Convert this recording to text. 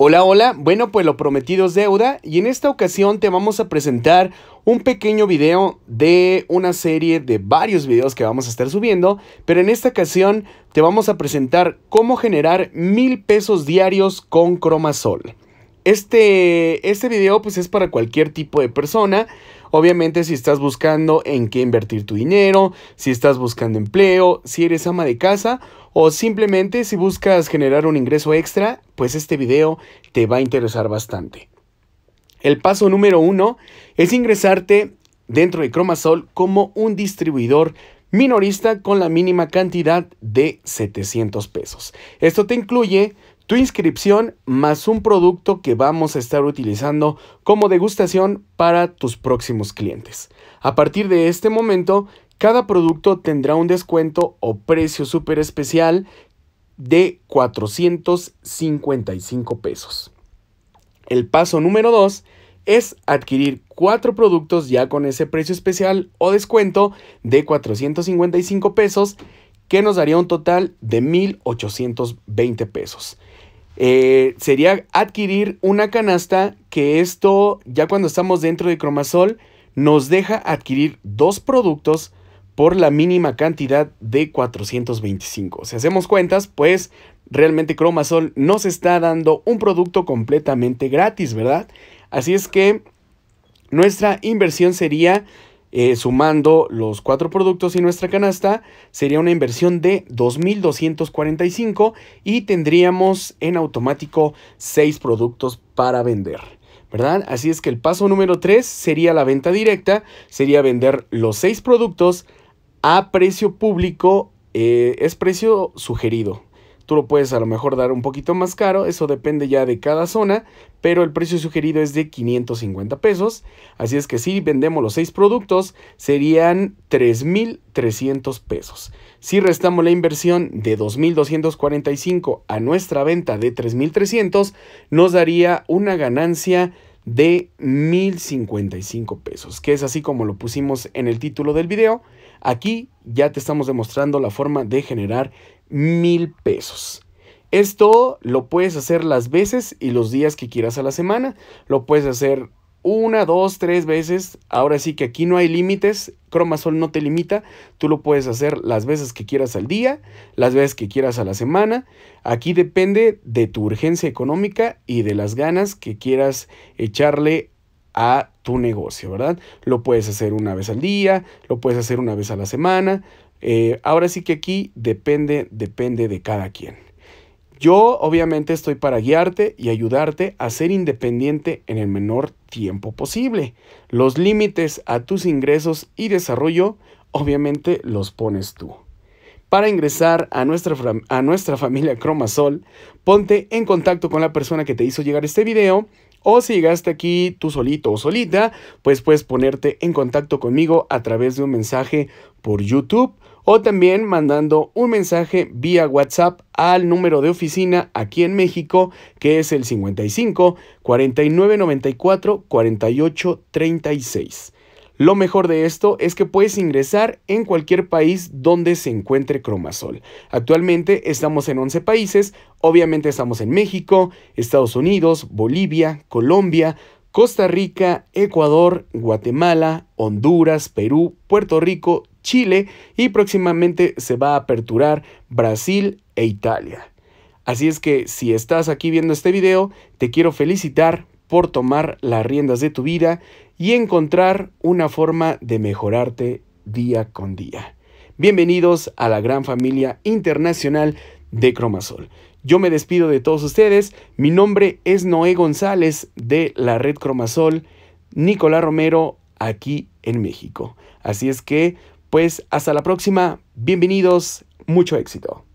Hola, hola, bueno pues lo prometido es deuda y en esta ocasión te vamos a presentar un pequeño video de una serie de varios videos que vamos a estar subiendo, pero en esta ocasión te vamos a presentar cómo generar mil pesos diarios con Cromasol. Este, este video pues es para cualquier tipo de persona, Obviamente si estás buscando en qué invertir tu dinero, si estás buscando empleo, si eres ama de casa o simplemente si buscas generar un ingreso extra, pues este video te va a interesar bastante. El paso número uno es ingresarte dentro de Cromasol como un distribuidor minorista con la mínima cantidad de 700 pesos. Esto te incluye tu inscripción más un producto que vamos a estar utilizando como degustación para tus próximos clientes. A partir de este momento, cada producto tendrá un descuento o precio súper especial de 455 pesos. El paso número 2 es adquirir cuatro productos ya con ese precio especial o descuento de 455 pesos que nos daría un total de 1.820 pesos. Eh, sería adquirir una canasta que esto, ya cuando estamos dentro de Cromasol, nos deja adquirir dos productos por la mínima cantidad de 425. Si hacemos cuentas, pues realmente Cromasol nos está dando un producto completamente gratis, ¿verdad? Así es que nuestra inversión sería eh, sumando los cuatro productos y nuestra canasta, sería una inversión de 2.245 y tendríamos en automático seis productos para vender. ¿Verdad? Así es que el paso número 3 sería la venta directa, sería vender los seis productos a precio público, eh, es precio sugerido, Tú lo puedes a lo mejor dar un poquito más caro, eso depende ya de cada zona, pero el precio sugerido es de 550 pesos. Así es que si vendemos los 6 productos, serían 3.300 pesos. Si restamos la inversión de 2.245 a nuestra venta de 3.300, nos daría una ganancia de 1055 pesos, que es así como lo pusimos en el título del video. Aquí ya te estamos demostrando la forma de generar mil pesos. Esto lo puedes hacer las veces y los días que quieras a la semana. Lo puedes hacer una, dos, tres veces. Ahora sí que aquí no hay límites. Cromasol no te limita. Tú lo puedes hacer las veces que quieras al día, las veces que quieras a la semana. Aquí depende de tu urgencia económica y de las ganas que quieras echarle a tu negocio, ¿verdad? Lo puedes hacer una vez al día, lo puedes hacer una vez a la semana, eh, ahora sí que aquí depende, depende de cada quien. Yo obviamente estoy para guiarte y ayudarte a ser independiente en el menor tiempo posible. Los límites a tus ingresos y desarrollo obviamente los pones tú. Para ingresar a nuestra, a nuestra familia Cromasol, ponte en contacto con la persona que te hizo llegar este video o si llegaste aquí tú solito o solita, pues puedes ponerte en contacto conmigo a través de un mensaje por YouTube o también mandando un mensaje vía WhatsApp al número de oficina aquí en México, que es el 55 49 94 48 36. Lo mejor de esto es que puedes ingresar en cualquier país donde se encuentre Cromasol. Actualmente estamos en 11 países, obviamente estamos en México, Estados Unidos, Bolivia, Colombia, Costa Rica, Ecuador, Guatemala, Honduras, Perú, Puerto Rico, Chile y próximamente se va a aperturar Brasil e Italia. Así es que si estás aquí viendo este video, te quiero felicitar por tomar las riendas de tu vida y encontrar una forma de mejorarte día con día. Bienvenidos a la gran familia internacional de Cromasol. Yo me despido de todos ustedes. Mi nombre es Noé González de la red Cromasol, Nicolás Romero, aquí en México. Así es que, pues, hasta la próxima. Bienvenidos. Mucho éxito.